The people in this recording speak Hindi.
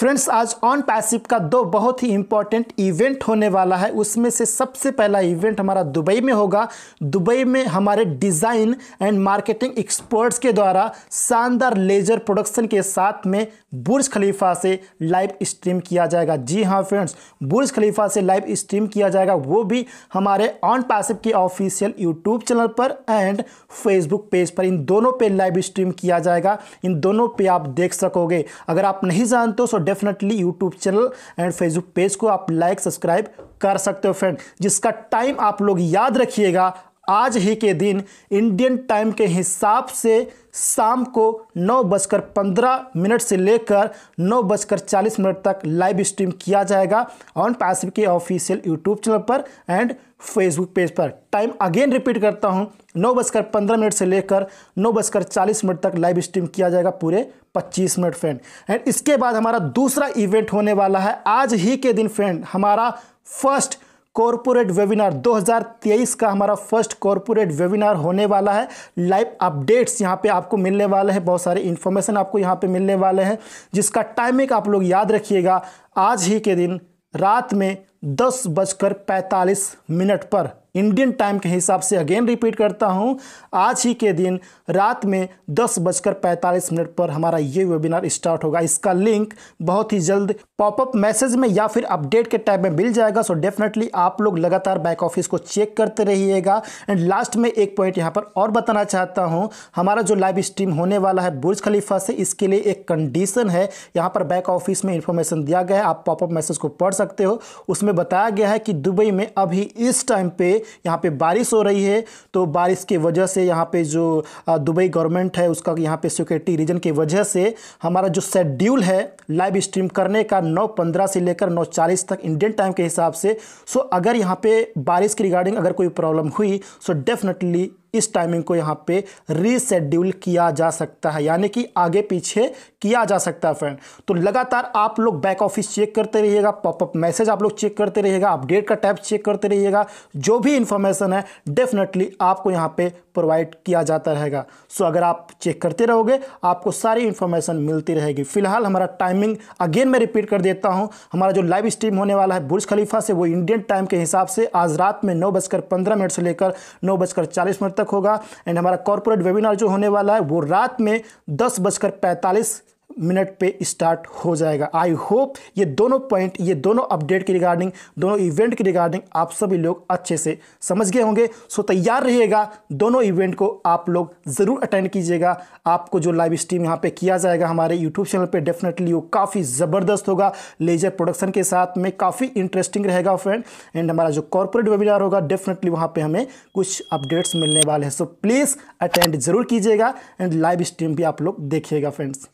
फ्रेंड्स आज ऑन पैसिव का दो बहुत ही इंपॉर्टेंट इवेंट होने वाला है उसमें से सबसे पहला इवेंट हमारा दुबई में होगा दुबई में हमारे डिज़ाइन एंड मार्केटिंग एक्सपर्ट्स के द्वारा शानदार लेजर प्रोडक्शन के साथ में बुर्ज खलीफा से लाइव स्ट्रीम किया जाएगा जी हाँ फ्रेंड्स बुर्ज खलीफा से लाइव स्ट्रीम किया जाएगा वो भी हमारे ऑन पैसिव के ऑफिशियल यूट्यूब चैनल पर एंड फेसबुक पेज पर इन दोनों पर लाइव स्ट्रीम किया जाएगा इन दोनों पर आप देख सकोगे अगर आप नहीं जानते हो so definitely YouTube channel and Facebook page को आप लाइक सब्सक्राइब कर सकते हो फ्रेंड जिसका टाइम आप लोग याद रखिएगा आज ही के दिन इंडियन टाइम के हिसाब से शाम को नौ बजकर पंद्रह मिनट से लेकर नौ बजकर चालीस मिनट तक लाइव स्ट्रीम किया जाएगा ऑन पैसिफिक के ऑफिशियल यूट्यूब चैनल पर एंड फेसबुक पेज पर टाइम अगेन रिपीट करता हूं नौ बजकर पंद्रह मिनट से लेकर नौ बजकर चालीस मिनट तक लाइव स्ट्रीम किया जाएगा पूरे पच्चीस मिनट फ्रेंड एंड इसके बाद हमारा दूसरा इवेंट होने वाला है आज ही के दिन फ्रेंड हमारा फर्स्ट कॉरपोरेट वेबिनार 2023 का हमारा फर्स्ट कॉरपोरेट वेबिनार होने वाला है लाइव अपडेट्स यहाँ पे आपको मिलने वाले हैं बहुत सारे इन्फॉर्मेशन आपको यहाँ पे मिलने वाले हैं जिसका टाइमिंग आप लोग याद रखिएगा आज ही के दिन रात में दस बजकर पैंतालीस मिनट पर इंडियन टाइम के हिसाब से अगेन रिपीट करता हूं आज ही के दिन रात में दस बजकर पैंतालीस मिनट पर हमारा ये वेबिनार स्टार्ट होगा इसका लिंक बहुत ही जल्द पॉपअप मैसेज में या फिर अपडेट के टाइम में मिल जाएगा सो डेफिनेटली आप लोग लगातार बैक ऑफिस को चेक करते रहिएगा एंड लास्ट में एक पॉइंट यहाँ पर और बताना चाहता हूँ हमारा जो लाइव स्ट्रीम होने वाला है बुर्ज खलीफा से इसके लिए एक कंडीशन है यहाँ पर बैक ऑफिस में इंफॉर्मेशन दिया गया है आप पॉपअप मैसेज को पढ़ सकते हो उसमें में बताया गया है कि दुबई में अभी इस टाइम पे यहाँ पे बारिश हो रही है तो बारिश की वजह से यहाँ पे जो दुबई गवर्नमेंट है उसका यहाँ पे सिक्योरिटी रीजन की वजह से हमारा जो शेड्यूल है लाइव स्ट्रीम करने का नौ पंद्रह से लेकर नौ चालीस तक इंडियन टाइम के हिसाब से सो अगर यहाँ पे बारिश की रिगार्डिंग अगर कोई प्रॉब्लम हुई सो डेफिनेटली इस टाइमिंग को यहाँ पे रीशेड्यूल किया जा सकता है यानी कि आगे पीछे किया जा सकता है फ्रेंड तो लगातार आप लोग बैक ऑफिस चेक करते रहिएगा पॉपअप मैसेज आप लोग चेक करते रहिएगा अपडेट का टैब चेक करते रहिएगा जो भी इंफॉर्मेशन है डेफिनेटली आपको यहाँ पे प्रोवाइड किया जाता रहेगा सो अगर आप चेक करते रहोगे आपको सारी इन्फॉर्मेशन मिलती रहेगी फिलहाल हमारा टाइमिंग अगेन मैं रिपीट कर देता हूँ हमारा जो लाइव स्ट्रीम होने वाला है बुर्ज खलीफा से वो इंडियन टाइम के हिसाब से आज रात में नौ बजकर पंद्रह मिनट से लेकर नौ बजकर चालीस मिनट तक होगा एंड हमारा कॉर्पोरेट वेबिनार जो होने वाला है वो रात में दस बजकर पैंतालीस मिनट पे स्टार्ट हो जाएगा आई होप ये दोनों पॉइंट ये दोनों अपडेट की रिगार्डिंग दोनों इवेंट की रिगार्डिंग आप सभी लोग अच्छे से समझ गए होंगे सो तैयार रहिएगा दोनों इवेंट को आप लोग ज़रूर अटेंड कीजिएगा आपको जो लाइव स्ट्रीम यहाँ पे किया जाएगा हमारे यूट्यूब चैनल पे डेफिनेटली वो काफ़ी ज़बरदस्त होगा लेजर प्रोडक्शन के साथ में काफ़ी इंटरेस्टिंग रहेगा फ्रेंड एंड हमारा जो कॉरपोरेट वेबिनार होगा डेफिनेटली वहाँ पर हमें कुछ अपडेट्स मिलने वाले हैं सो प्लीज़ अटेंड ज़रूर कीजिएगा एंड लाइव स्ट्रीम भी आप लोग देखिएगा फ्रेंड्स